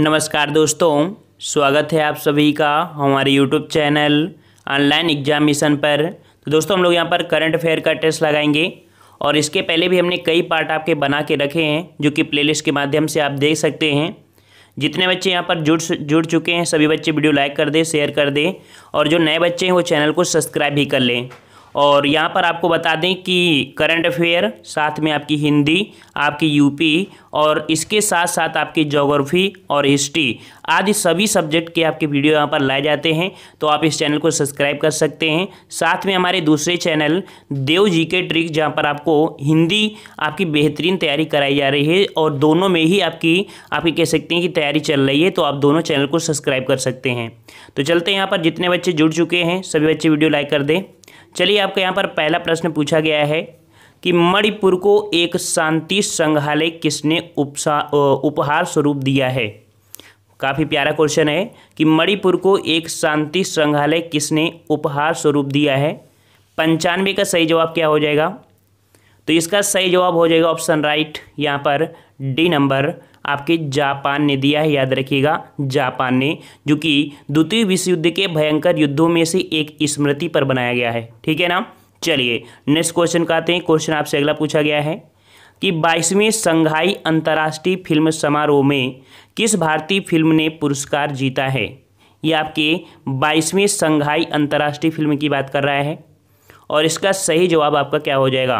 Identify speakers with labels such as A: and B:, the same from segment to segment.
A: नमस्कार दोस्तों स्वागत है आप सभी का हमारे यूट्यूब चैनल ऑनलाइन एग्जामिशन पर तो दोस्तों हम लोग यहाँ पर करंट अफेयर का टेस्ट लगाएंगे और इसके पहले भी हमने कई पार्ट आपके बना के रखे हैं जो कि प्लेलिस्ट के माध्यम से आप देख सकते हैं जितने बच्चे यहाँ पर जुड़ जुड़ चुके हैं सभी बच्चे वीडियो लाइक कर दें शेयर कर दें और जो नए बच्चे हैं वो चैनल को सब्सक्राइब भी कर लें और यहाँ पर आपको बता दें कि करंट अफेयर साथ में आपकी हिंदी आपकी यूपी और इसके साथ साथ आपकी जोग्राफ़ी और हिस्ट्री आदि सभी सब्जेक्ट के आपके वीडियो यहाँ पर लाए जाते हैं तो आप इस चैनल को सब्सक्राइब कर सकते हैं साथ में हमारे दूसरे चैनल देव जी के ट्रिक जहाँ पर आपको हिंदी आपकी बेहतरीन तैयारी कराई जा रही है और दोनों में ही आपकी आपकी कह सकते हैं कि तैयारी चल रही है तो आप दोनों चैनल को सब्सक्राइब कर सकते हैं तो चलते हैं यहाँ पर जितने बच्चे जुड़ चुके हैं सभी बच्चे वीडियो लाइक कर दें चलिए आपको यहाँ पर पहला प्रश्न पूछा गया है कि मणिपुर को एक शांति संग्रहालय किसने उपहार स्वरूप दिया है काफ़ी प्यारा क्वेश्चन है कि मणिपुर को एक शांति संग्रहालय किसने उपहार स्वरूप दिया है पंचानवे का सही जवाब क्या हो जाएगा तो इसका सही जवाब हो जाएगा ऑप्शन राइट यहाँ पर डी नंबर आपके जापान ने दिया है याद रखिएगा जापान ने जो कि द्वितीय विश्व युद्ध के भयंकर युद्धों में से एक स्मृति पर बनाया गया है ठीक है ना चलिए नेक्स्ट क्वेश्चन का आते हैं क्वेश्चन आपसे अगला पूछा गया है कि बाईसवें संघाई अंतर्राष्ट्रीय फिल्म समारोह में किस भारतीय फिल्म ने पुरस्कार जीता है ये आपके बाईसवें संघाई अंतर्राष्ट्रीय फिल्म की बात कर रहा है और इसका सही जवाब आपका क्या हो जाएगा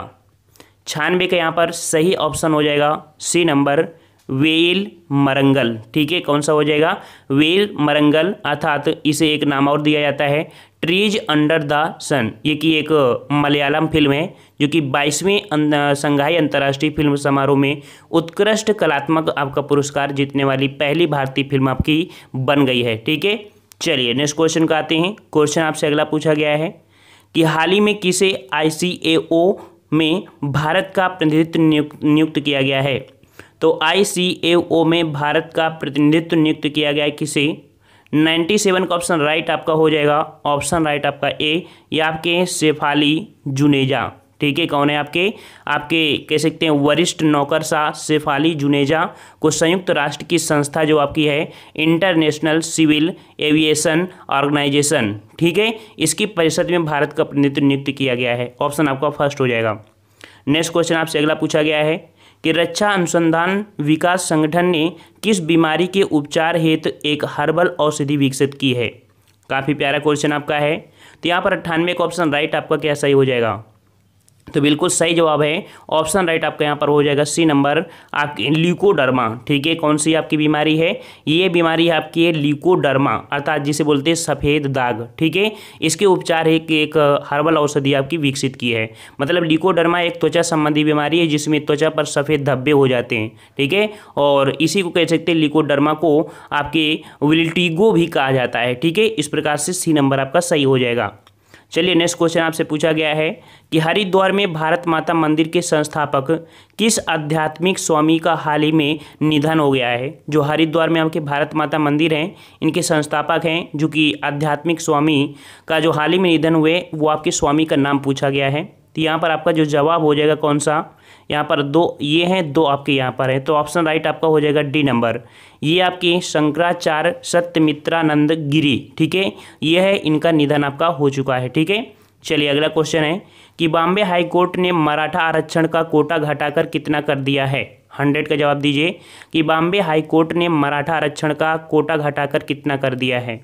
A: छानबे का यहाँ पर सही ऑप्शन हो जाएगा सी नंबर वेल मरंगल ठीक है कौन सा हो जाएगा वेल मरंगल अर्थात इसे एक नाम और दिया जाता है ट्रीज अंडर द सन ये कि एक मलयालम फिल्म है जो कि बाईसवें अं-, संघाई अंतर्राष्ट्रीय फिल्म समारोह में उत्कृष्ट कलात्मक आपका पुरस्कार जीतने वाली पहली भारतीय फिल्म आपकी बन गई है ठीक है चलिए नेक्स्ट क्वेश्चन को आते हैं क्वेश्चन आपसे अगला पूछा गया है कि हाल ही में किसे आई में भारत का प्रतिनिधित्व नियुक्त नियुक्त किया गया है तो आईसीएओ में भारत का प्रतिनिधित्व नियुक्त किया गया किसे 97 का ऑप्शन राइट आपका हो जाएगा ऑप्शन राइट आपका ए या आपके शेफाली जुनेजा ठीक है कौन है आपके आपके कह सकते हैं वरिष्ठ नौकर शाह शेफाली जुनेजा को संयुक्त राष्ट्र की संस्था जो आपकी है इंटरनेशनल सिविल एविएशन ऑर्गेनाइजेशन ठीक है इसकी परिषद में भारत का प्रतिनिधित्व नियुक्त किया गया है ऑप्शन आपका फर्स्ट हो जाएगा नेक्स्ट क्वेश्चन आपसे अगला पूछा गया है कि रक्षा अनुसंधान विकास संगठन ने किस बीमारी के उपचार हेतु तो एक हर्बल औषधि विकसित की है काफ़ी प्यारा क्वेश्चन आपका है तो यहाँ पर अट्ठानवे का ऑप्शन राइट आपका क्या सही हो जाएगा तो बिल्कुल सही जवाब है ऑप्शन राइट आपका यहाँ पर हो जाएगा सी नंबर आपकी ल्यूकोडर्मा ठीक है कौन सी आपकी बीमारी है ये बीमारी है आपकी है ल्यूकोडर्मा अर्थात जिसे बोलते हैं सफ़ेद दाग ठीक है इसके उपचार एक एक हर्बल औषधि आपकी विकसित की है मतलब ल्यूकोडर्मा एक त्वचा संबंधी बीमारी है जिसमें त्वचा पर सफ़ेद धब्बे हो जाते हैं ठीक है और इसी को कह सकते हैं लिकोडर्मा को आपके विल्टिगो भी कहा जाता है ठीक है इस प्रकार से सी नंबर आपका सही हो जाएगा चलिए नेक्स्ट क्वेश्चन आपसे पूछा गया है कि हरिद्वार में भारत माता मंदिर के संस्थापक किस आध्यात्मिक स्वामी का हाल ही में निधन हो गया है जो हरिद्वार में आपके भारत माता मंदिर हैं इनके संस्थापक हैं जो कि आध्यात्मिक स्वामी का जो हाल ही में निधन हुए वो आपके स्वामी का नाम पूछा गया है तो यहाँ पर आपका जो जवाब हो जाएगा कौन सा यहाँ पर दो ये हैं दो आपके यहाँ पर हैं तो ऑप्शन राइट आपका हो जाएगा डी नंबर ये आपके शंकराचार्य सत्यमित्रानंद गिरी ठीक है ये है इनका निधन आपका हो चुका है ठीक है चलिए अगला क्वेश्चन है कि बॉम्बे हाई कोर्ट ने मराठा आरक्षण का कोटा घटाकर कितना कर दिया है हंड्रेड का जवाब दीजिए कि बॉम्बे हाई कोर्ट ने मराठा आरक्षण का कोटा घटाकर कितना कर दिया है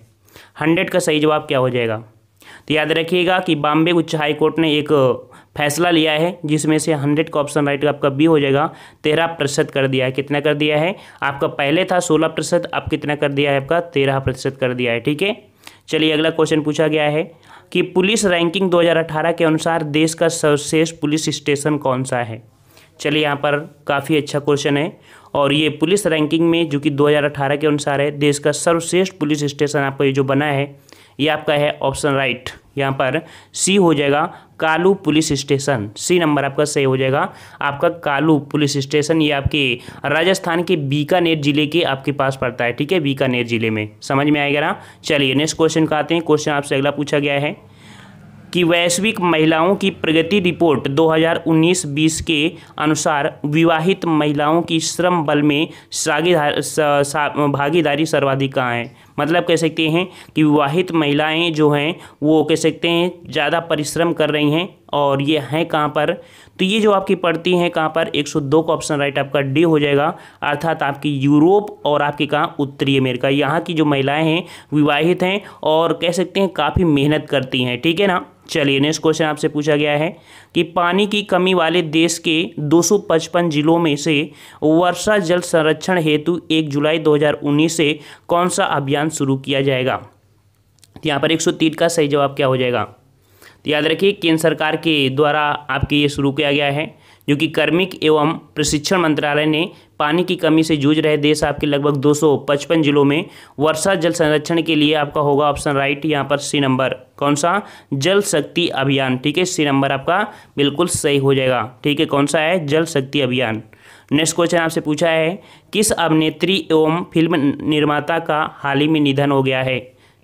A: हंड्रेड का सही जवाब क्या हो जाएगा तो याद रखिएगा कि बॉम्बे उच्च हाई कोर्ट ने एक फैसला लिया है जिसमें से हंड्रेड का ऑप्शन राइट आपका बी हो जाएगा तेरह प्रतिशत कर दिया है कितना कर दिया है आपका पहले था सोलह प्रतिशत अब कितना कर दिया है आपका तेरह प्रतिशत कर दिया है ठीक है चलिए अगला क्वेश्चन पूछा गया है कि पुलिस रैंकिंग 2018 के अनुसार देश का सर्वश्रेष्ठ पुलिस स्टेशन कौन सा है चलिए यहाँ पर काफ़ी अच्छा क्वेश्चन है और ये पुलिस रैंकिंग में जो कि 2018 के अनुसार है देश का सर्वश्रेष्ठ पुलिस स्टेशन आपका ये जो बना है ये आपका है ऑप्शन राइट यहाँ पर सी हो जाएगा Kalu police station C number आपका सही हो जाएगा आपका कालू पुलिस स्टेशन ये आपके राजस्थान के बीकानेर जिले के आपके पास पड़ता है ठीक है बीकानेर जिले में समझ में आएगा ना चलिए नेक्स्ट क्वेश्चन का आते हैं क्वेश्चन आपसे अगला पूछा गया है कि वैश्विक महिलाओं की प्रगति रिपोर्ट 2019-20 के अनुसार विवाहित महिलाओं की श्रम बल में भागीदारी सर्वाधिक कहाँ है मतलब कह सकते हैं कि विवाहित महिलाएं जो हैं वो कह सकते हैं ज़्यादा परिश्रम कर रही हैं और ये हैं कहाँ पर तो ये जो आपकी पड़ती हैं कहाँ पर 102 का ऑप्शन राइट आपका डी हो जाएगा अर्थात आपकी यूरोप और आपकी कहाँ उत्तरी अमेरिका यहाँ की जो महिलाएं हैं विवाहित हैं और कह सकते हैं काफ़ी मेहनत करती हैं ठीक है ना चलिए नेक्स्ट क्वेश्चन आपसे पूछा गया है कि पानी की कमी वाले देश के 255 जिलों में से वर्षा जल संरक्षण हेतु 1 जुलाई 2019 से कौन सा अभियान शुरू किया जाएगा तो यहाँ पर एक का सही जवाब क्या हो जाएगा तो याद रखिए केंद्र सरकार के द्वारा आपके ये शुरू किया गया है जो कि कार्मिक एवं प्रशिक्षण मंत्रालय ने पानी की कमी से जूझ रहे देश आपके लगभग 255 जिलों में वर्षा जल संरक्षण के लिए आपका होगा ऑप्शन राइट यहाँ पर सी नंबर कौन सा जल शक्ति अभियान ठीक है सी नंबर आपका बिल्कुल सही हो जाएगा ठीक है कौन सा है जल शक्ति अभियान नेक्स्ट क्वेश्चन आपसे पूछा है किस अभिनेत्री एवं फिल्म निर्माता का हाल ही में निधन हो गया है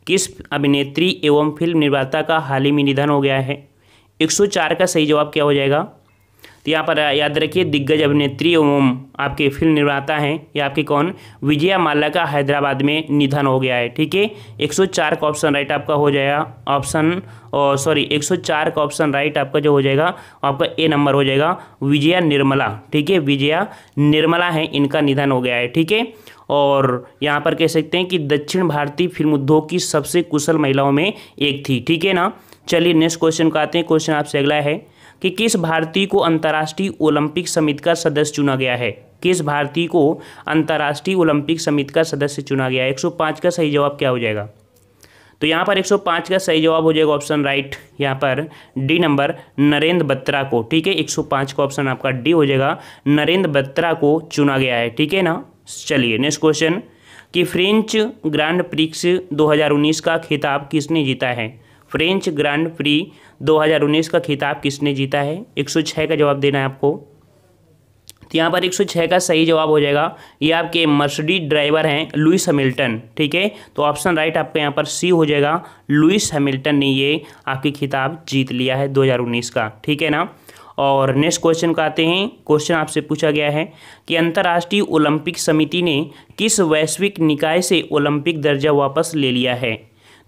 A: किस अभिनेत्री एवं फिल्म निर्माता का हाल ही में निधन हो गया है 104 का सही जवाब क्या हो जाएगा तो यहाँ पर याद रखिए दिग्गज अभिनेत्री ओम आपके फिल्म निर्माता हैं या आपके कौन विजया माला का हैदराबाद में निधन हो गया है ठीक है 104 का ऑप्शन राइट आपका हो जाएगा ऑप्शन और सॉरी 104 का ऑप्शन राइट आपका जो हो जाएगा आपका ए नंबर हो जाएगा विजया निर्मला ठीक है विजया निर्मला है इनका निधन हो गया है ठीक है और यहाँ पर कह सकते हैं कि दक्षिण भारतीय फिल्म उद्योग की सबसे कुशल महिलाओं में एक थी ठीक है ना चलिए नेक्स्ट क्वेश्चन को आते हैं क्वेश्चन आपसे अगला है कि किस भारतीय को अंतर्राष्ट्रीय ओलंपिक समिति का सदस्य चुना गया है किस भारतीय को अंतर्राष्ट्रीय ओलंपिक समिति का सदस्य चुना गया है 105 का सही जवाब क्या हो जाएगा तो यहाँ पर 105 का सही जवाब हो जाएगा ऑप्शन राइट यहाँ पर डी नंबर नरेंद्र बत्रा को ठीक है 105 का ऑप्शन आपका डी हो जाएगा नरेंद्र बत्रा को चुना गया है ठीक है ना चलिए नेक्स्ट क्वेश्चन कि फ्रेंच ग्रैंड प्रिक्स 2019 का खिताब किसने जीता है फ्रेंच ग्रैंड प्री 2019 का खिताब किसने जीता है 106 का जवाब देना है आपको तो यहाँ पर 106 का सही जवाब हो जाएगा ये आपके मर्सडी ड्राइवर हैं लुइस हैमिल्टन ठीक है तो ऑप्शन राइट आपके यहाँ पर सी हो जाएगा लुइस हैमिल्टन ने ये आपकी खिताब जीत लिया है 2019 का ठीक है ना और नेक्स्ट क्वेश्चन का आते हैं क्वेश्चन आपसे पूछा गया है कि अंतर्राष्ट्रीय ओलंपिक समिति ने किस वैश्विक निकाय से ओलंपिक दर्जा वापस ले लिया है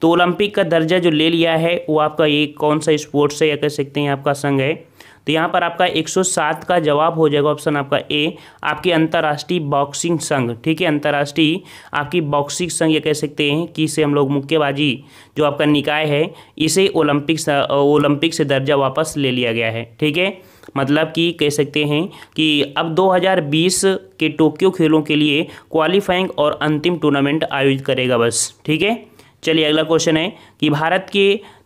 A: तो ओलंपिक का दर्जा जो ले लिया है वो आपका ये कौन सा स्पोर्ट्स है या कह सकते हैं आपका संघ है तो यहाँ पर आपका 107 का जवाब हो जाएगा ऑप्शन आपका ए आपकी अंतर्राष्ट्रीय बॉक्सिंग संघ ठीक है अंतर्राष्ट्रीय आपकी बॉक्सिंग संघ ये कह सकते हैं कि इसे हम लोग मुक्केबाजी जो आपका निकाय है इसे ओलंपिक ओलंपिक से दर्जा वापस ले लिया गया है ठीक है मतलब कि कह सकते हैं कि अब 2020 के टोक्यो खेलों के लिए क्वालिफाइंग और अंतिम टूर्नामेंट आयोजित करेगा बस ठीक है चलिए अगला क्वेश्चन है कि भारत के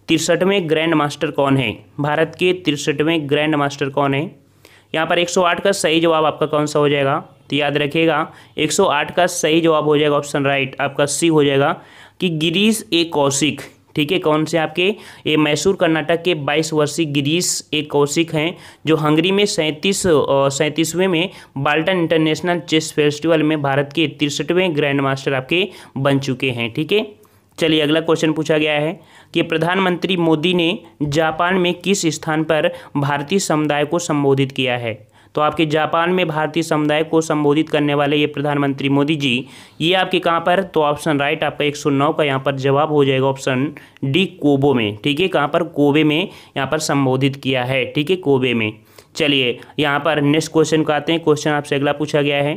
A: तिरसठवें ग्रैंड मास्टर कौन है भारत के तिरसठवें ग्रैंड मास्टर कौन है यहाँ पर 108 का सही जवाब आपका कौन सा हो जाएगा तो याद रखिएगा 108 का सही जवाब हो जाएगा ऑप्शन राइट आपका सी हो जाएगा कि गिरीश ए कौशिक ठीक है कौन से आपके ये मैसूर कर्नाटक के 22 वर्षीय गिरीश ए कौशिक हैं जो हंगरी में सैंतीस सैंतीसवें में बाल्टन इंटरनेशनल चेस फेस्टिवल में भारत के तिरसठवें ग्रैंड मास्टर आपके बन चुके हैं ठीक है चलिए अगला क्वेश्चन पूछा गया है कि प्रधानमंत्री मोदी ने जापान में किस स्थान पर भारतीय समुदाय को संबोधित किया है तो आपके जापान में भारतीय समुदाय को संबोधित करने वाले ये प्रधानमंत्री मोदी जी ये आपके कहाँ पर तो ऑप्शन राइट आपका 109 का यहाँ पर जवाब हो जाएगा ऑप्शन डी कोबो में ठीक है कहाँ पर कोबे में यहाँ पर संबोधित किया है ठीक है कोबे में चलिए यहाँ पर नेक्स्ट क्वेश्चन को आते हैं क्वेश्चन आपसे अगला पूछा गया है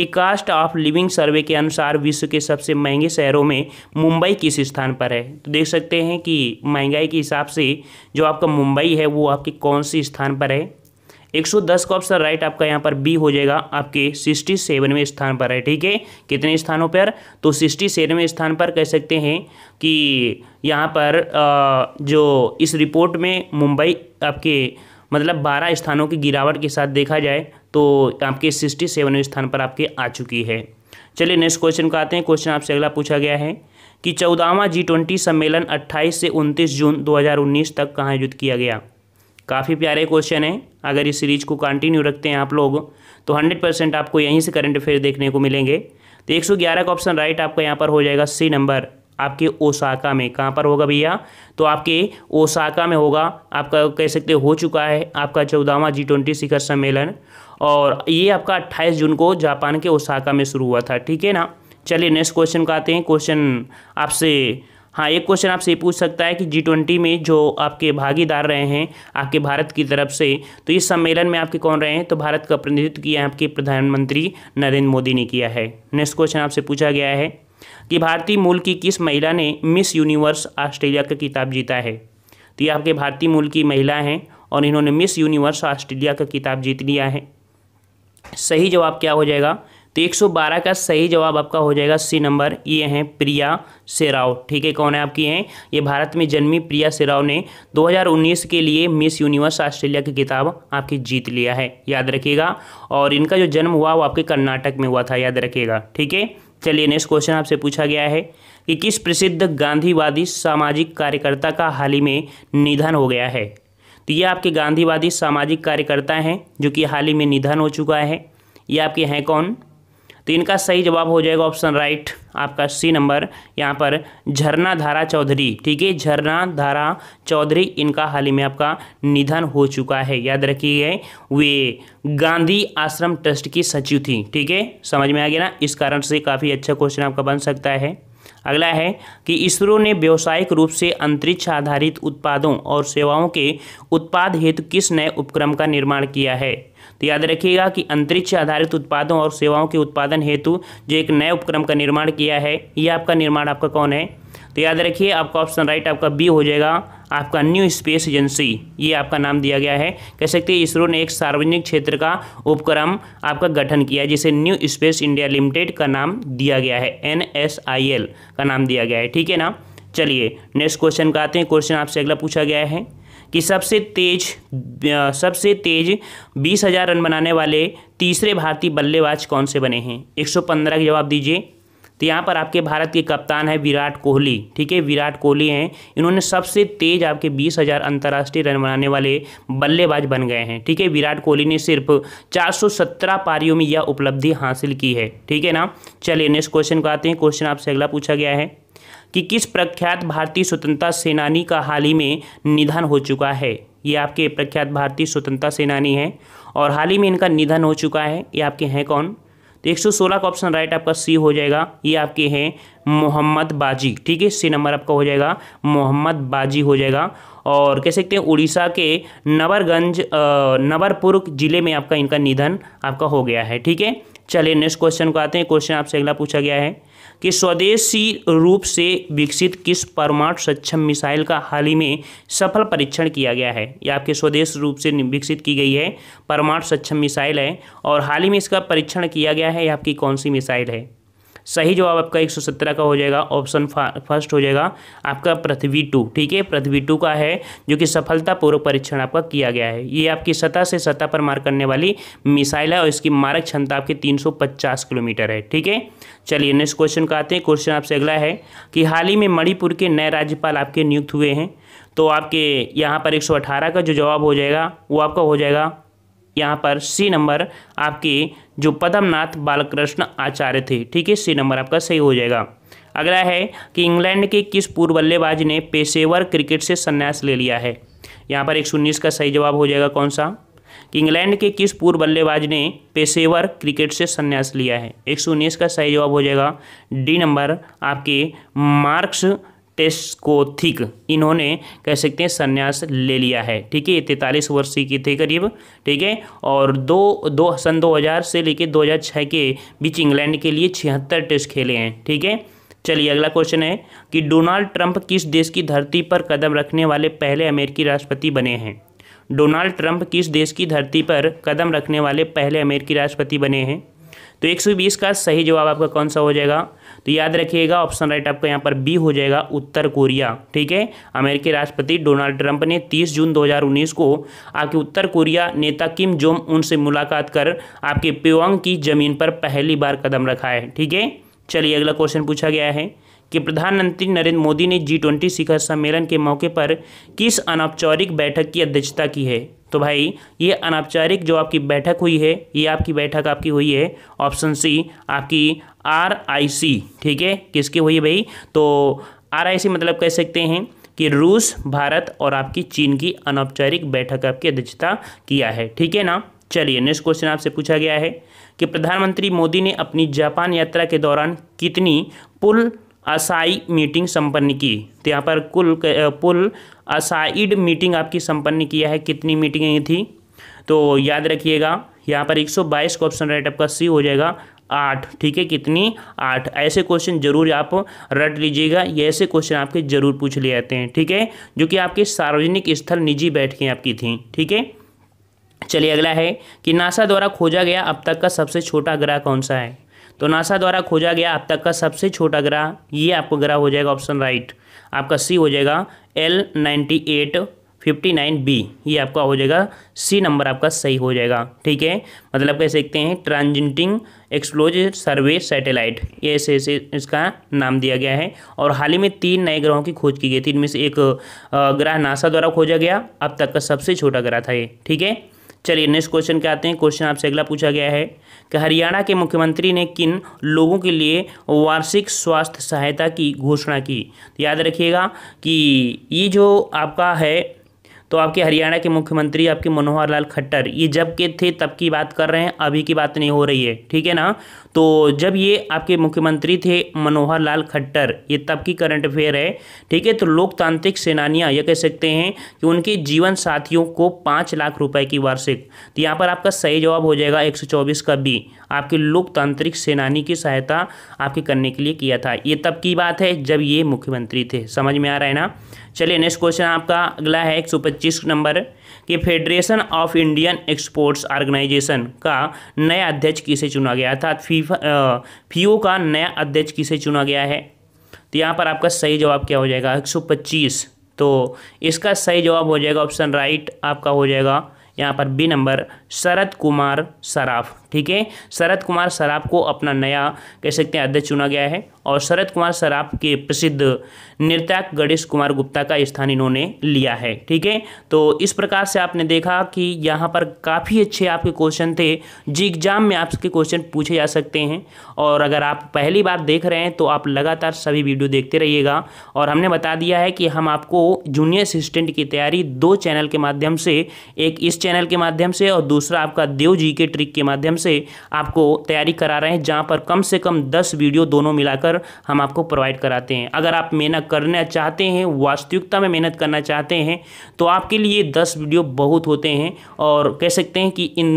A: कि कास्ट ऑफ लिविंग सर्वे के अनुसार विश्व के सबसे महंगे शहरों में मुंबई किस स्थान पर है तो देख सकते हैं कि महंगाई के हिसाब से जो आपका मुंबई है वो आपके कौन से स्थान पर है 110 का ऑप्शन राइट आपका यहाँ पर बी हो जाएगा आपके सेवनवें स्थान पर है ठीक है कितने स्थानों पर तो सेवनवें स्थान पर कह सकते हैं कि यहाँ पर जो इस रिपोर्ट में मुंबई आपके मतलब 12 स्थानों की गिरावट के साथ देखा जाए तो आपके सिक्सटी सेवनवें स्थान पर आपके आ चुकी है चलिए नेक्स्ट क्वेश्चन को आते हैं क्वेश्चन आपसे अगला पूछा गया है कि चौदहवा जी ट्वेंटी सम्मेलन 28 से 29 जून 2019 तक कहाँ आयोजित किया गया काफ़ी प्यारे क्वेश्चन है अगर इस सीरीज को कंटिन्यू रखते हैं आप लोग तो 100 परसेंट आपको यहीं से करंट अफेयर देखने को मिलेंगे तो 111 का ऑप्शन राइट आपका यहाँ पर हो जाएगा सी नंबर आपके ओसाका में कहाँ पर होगा भैया तो आपके ओसाका में होगा आपका कह सकते हो चुका है आपका चौदहवा जी ट्वेंटी शिखर सम्मेलन और ये आपका अट्ठाईस जून को जापान के ओसाका में शुरू हुआ था ठीक है ना चलिए नेक्स्ट क्वेश्चन का आते हैं क्वेश्चन आपसे हाँ एक क्वेश्चन आपसे पूछ सकता है कि जी ट्वेंटी में जो आपके भागीदार रहे हैं आपके भारत की तरफ से तो इस सम्मेलन में आपके कौन रहे हैं तो भारत का प्रतिनिधित्व किया आपके प्रधानमंत्री नरेंद्र मोदी ने किया है नेक्स्ट क्वेश्चन आपसे पूछा गया है कि भारतीय मूल की किस महिला ने मिस यूनिवर्स ऑस्ट्रेलिया का किताब जीता है तो ये आपके भारतीय मूल की महिला हैं और इन्होंने मिस यूनिवर्स ऑस्ट्रेलिया का किताब जीत लिया है सही जवाब क्या हो जाएगा तो 112 का सही जवाब आपका हो जाएगा सी नंबर ये हैं प्रिया सेराव ठीक है कौन है आपकी हैं ये भारत में जन्मी प्रिया सेराव ने 2019 के लिए मिस यूनिवर्स ऑस्ट्रेलिया की किताब आपकी जीत लिया है याद रखिएगा और इनका जो जन्म हुआ वो आपके कर्नाटक में हुआ था याद रखिएगा ठीक है चलिए नेक्स्ट क्वेश्चन आपसे पूछा गया है कि किस प्रसिद्ध गांधीवादी सामाजिक कार्यकर्ता का हाल ही में निधन हो गया है तो ये आपके गांधीवादी सामाजिक कार्यकर्ता हैं जो कि हाल ही में निधन हो चुका है ये आपके हैं कौन तो इनका सही जवाब हो जाएगा ऑप्शन राइट आपका सी नंबर यहाँ पर झरना धारा चौधरी ठीक है झरना धारा चौधरी इनका हाल ही में आपका निधन हो चुका है याद रखिए वे गांधी आश्रम ट्रस्ट की सचिव थी ठीक है समझ में आ गया ना इस कारण से काफ़ी अच्छा क्वेश्चन आपका बन सकता है अगला है कि इसरो ने व्यावसायिक रूप से अंतरिक्ष आधारित उत्पादों और सेवाओं के उत्पाद हेतु किस नए उपक्रम का निर्माण किया है तो याद रखिएगा कि अंतरिक्ष आधारित उत्पादों और सेवाओं के उत्पादन हेतु जो एक नए उपक्रम का निर्माण किया है यह आपका निर्माण आपका कौन है तो याद रखिए आपका ऑप्शन राइट आपका बी हो जाएगा आपका न्यू स्पेस एजेंसी ये आपका नाम दिया गया है कह सकते हैं इसरो ने एक सार्वजनिक क्षेत्र का उपक्रम आपका गठन किया जिसे न्यू स्पेस इंडिया लिमिटेड का नाम दिया गया है एन का नाम दिया गया है ठीक है ना चलिए नेक्स्ट क्वेश्चन का आते हैं क्वेश्चन आपसे अगला पूछा गया है कि सबसे तेज सबसे तेज बीस हज़ार रन बनाने वाले तीसरे भारतीय बल्लेबाज कौन से बने हैं पंद्रह का जवाब दीजिए तो यहाँ पर आपके भारत के कप्तान है विराट कोहली ठीक है विराट कोहली हैं इन्होंने सबसे तेज़ आपके बीस हज़ार अंतर्राष्ट्रीय रन बनाने वाले बल्लेबाज बन गए हैं ठीक है विराट कोहली ने सिर्फ 417 पारियों में यह उपलब्धि हासिल की है ठीक है ना चलिए नेक्स्ट क्वेश्चन को आते हैं क्वेश्चन आपसे अगला पूछा गया है कि किस प्रख्यात भारतीय स्वतंत्रता सेनानी का हाल ही में निधन हो चुका है ये आपके प्रख्यात भारतीय स्वतंत्रता सेनानी हैं और हाल ही में इनका निधन हो चुका है ये आपके हैं कौन तो एक सौ सोलह का ऑप्शन राइट आपका सी हो जाएगा ये आपके हैं मोहम्मद बाजी ठीक है सी नंबर आपका हो जाएगा मोहम्मद बाजी हो जाएगा और कह सकते हैं उड़ीसा के नवरगंज नवरपुर जिले में आपका इनका निधन आपका हो गया है ठीक है चलिए नेक्स्ट क्वेश्चन को आते हैं क्वेश्चन आपसे अगला पूछा गया है कि स्वदेशी रूप से विकसित किस परमाणु सक्षम मिसाइल का हाल ही में सफल परीक्षण किया गया है यह आपके स्वदेश रूप से विकसित की गई है परमाणु सक्षम मिसाइल है और हाल ही में इसका परीक्षण किया गया है यह आपकी कौन सी मिसाइल है सही जवाब आपका एक का हो जाएगा ऑप्शन फर्स्ट हो जाएगा आपका पृथ्वी टू ठीक है पृथ्वी टू का है जो कि सफलतापूर्वक परीक्षण आपका किया गया है ये आपकी सतह से सतह पर मार करने वाली मिसाइल है और इसकी मारक क्षमता आपकी 350 किलोमीटर है ठीक है चलिए नेक्स्ट क्वेश्चन का आते हैं क्वेश्चन आपसे अगला है कि हाल ही में मणिपुर के नए राज्यपाल आपके नियुक्त हुए हैं तो आपके यहाँ पर एक का जो जवाब हो जाएगा वो आपका हो जाएगा यहाँ पर सी नंबर आपकी जो पदमनाथ बालकृष्ण आचार्य थे ठीक है सी नंबर आपका सही हो जाएगा अगला है कि इंग्लैंड के किस पूर्व बल्लेबाज ने पेशेवर क्रिकेट से संन्यास ले लिया है यहाँ पर एक सौ उन्नीस का सही जवाब हो जाएगा कौन सा कि इंग्लैंड के किस पूर्व बल्लेबाज ने पेशेवर क्रिकेट से संन्यास लिया है एक सौ उन्नीस का सही जवाब हो जाएगा डी नंबर आपके मार्क्स टेस्कोथिक इन्होंने कह सकते हैं संन्यास ले लिया है ठीक है तैंतालीस वर्ष की थे करीब ठीक है और दो दो सन 2000 से लेकर 2006 के बीच इंग्लैंड के लिए छिहत्तर टेस्ट खेले हैं ठीक है चलिए अगला क्वेश्चन है कि डोनाल्ड ट्रंप किस देश की धरती पर कदम रखने वाले पहले अमेरिकी राष्ट्रपति बने हैं डोनाल्ड ट्रंप किस देश की धरती पर कदम रखने वाले पहले अमेरिकी राष्ट्रपति बने हैं तो 120 का सही जवाब आपका कौन सा हो जाएगा तो याद रखिएगा ऑप्शन राइट आपका यहाँ पर बी हो जाएगा उत्तर कोरिया ठीक है अमेरिकी राष्ट्रपति डोनाल्ड ट्रंप ने 30 जून 2019 को आपके उत्तर कोरिया नेता किम जोम उन से मुलाकात कर आपके प्योंग की जमीन पर पहली बार कदम रखा है ठीक है चलिए अगला क्वेश्चन पूछा गया है कि प्रधानमंत्री नरेंद्र मोदी ने जी ट्वेंटी शिखर सम्मेलन के मौके पर किस अनौपचारिक बैठक की अध्यक्षता की है तो भाई ये अनौपचारिक जो आपकी बैठक हुई है ये आपकी बैठक आपकी हुई है ऑप्शन सी आपकी आर आई सी ठीक है किसकी हुई है भाई तो आर आई सी मतलब कह सकते हैं कि रूस भारत और आपकी चीन की अनौपचारिक बैठक आपकी अध्यक्षता किया है ठीक है ना चलिए नेक्स्ट क्वेश्चन आपसे पूछा गया है कि प्रधानमंत्री मोदी ने अपनी जापान यात्रा के दौरान कितनी पुल असाई मीटिंग संपन्न की तो यहाँ पर कुल पुल असाइड मीटिंग आपकी संपन्न किया है कितनी मीटिंग थी तो याद रखिएगा यहाँ पर 122 सौ ऑप्शन राइट आपका सी हो जाएगा आठ ठीक है कितनी आठ ऐसे क्वेश्चन जरूर आप रट लीजिएगा ये ऐसे क्वेश्चन आपके जरूर पूछ लिए जाते हैं ठीक है जो कि आपके सार्वजनिक स्थल निजी बैठकें आपकी थी ठीक है चलिए अगला है कि नासा द्वारा खोजा गया अब तक का सबसे छोटा ग्रह कौन सा है तो नासा द्वारा खोजा गया अब तक का सबसे छोटा ग्रह ये आपको ग्रह हो जाएगा ऑप्शन राइट आपका सी हो जाएगा L ninety eight fifty nine B ये आपका हो जाएगा सी नंबर आपका सही हो जाएगा ठीक है मतलब कह सकते हैं ट्रांजिटिंग एक्सप्लोज सर्वे सैटेलाइट ये ऐसे ऐसे इसका नाम दिया गया है और हाल ही में तीन नए ग्रहों की खोज की गई थी इनमें से एक ग्रह नासा द्वारा खोजा गया अब तक का सबसे छोटा ग्रह था ये ठीक है चलिए नेक्स्ट क्वेश्चन के आते हैं क्वेश्चन आपसे अगला पूछा गया है कि हरियाणा के मुख्यमंत्री ने किन लोगों के लिए वार्षिक स्वास्थ्य सहायता की घोषणा की तो याद रखिएगा कि ये जो आपका है तो आपके हरियाणा के मुख्यमंत्री आपके मनोहर लाल खट्टर ये जब के थे तब की बात कर रहे हैं अभी की बात नहीं हो रही है ठीक है ना तो जब ये आपके मुख्यमंत्री थे मनोहर लाल खट्टर ये तब की करंट अफेयर है ठीक है तो लोकतांत्रिक सेनानियाँ यह कह सकते हैं कि उनके जीवन साथियों को पाँच लाख रुपए की वार्षिक तो यहाँ पर आपका सही जवाब हो जाएगा एक का बी आपके लोकतांत्रिक सेनानी की सहायता आपके करने के लिए किया था ये तब की बात है जब ये मुख्यमंत्री थे समझ में आ रहा है ना चलिए नेक्स्ट क्वेश्चन आपका अगला है एक नंबर कि Federation of Indian Exports Organisation का नया अध्यक्ष किसे चुना गया अर्थात फीफा फीओ का नया अध्यक्ष किसे चुना गया है तो यहाँ पर आपका सही जवाब क्या हो जाएगा 125 तो इसका सही जवाब हो जाएगा ऑप्शन राइट आपका हो जाएगा यहाँ पर बी नंबर शरद कुमार सराफ ठीक है शरद कुमार सराफ को अपना नया कह सकते हैं अध्यक्ष चुना गया है और शरद कुमार सराफ के प्रसिद्ध नृत्यक गणेश कुमार गुप्ता का स्थान इन्होंने लिया है ठीक है तो इस प्रकार से आपने देखा कि यहाँ पर काफ़ी अच्छे आपके क्वेश्चन थे जी एग्ज़ाम में आपके क्वेश्चन पूछे जा सकते हैं और अगर आप पहली बार देख रहे हैं तो आप लगातार सभी वीडियो देखते रहिएगा और हमने बता दिया है कि हम आपको जूनियर असिस्टेंट की तैयारी दो चैनल के माध्यम से एक इस चैनल के माध्यम से और दूसरा आपका देव जी के ट्रिक के माध्यम से आपको तैयारी करा रहे हैं जहाँ पर कम से कम दस वीडियो दोनों मिलाकर हम आपको प्रोवाइड कराते हैं अगर आप मेहनत करना चाहते हैं वास्तविकता में मेहनत करना चाहते हैं तो आपके लिए दस वीडियो बहुत होते हैं और कह सकते हैं कि इन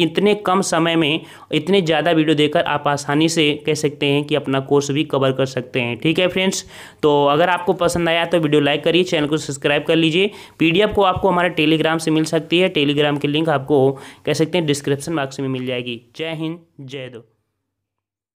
A: इतने कम समय में इतने ज़्यादा वीडियो देकर आप आसानी से कह सकते हैं कि अपना कोर्स भी कवर कर सकते हैं ठीक है फ्रेंड्स तो अगर आपको पसंद आया तो वीडियो लाइक करिए चैनल को सब्सक्राइब कर लीजिए पीडीएफ को आपको हमारे टेलीग्राम से मिल सकती है टेलीग्राम की लिंक आपको कह सकते हैं डिस्क्रिप्शन बॉक्स में मिल जाएगी जय हिंद जय दो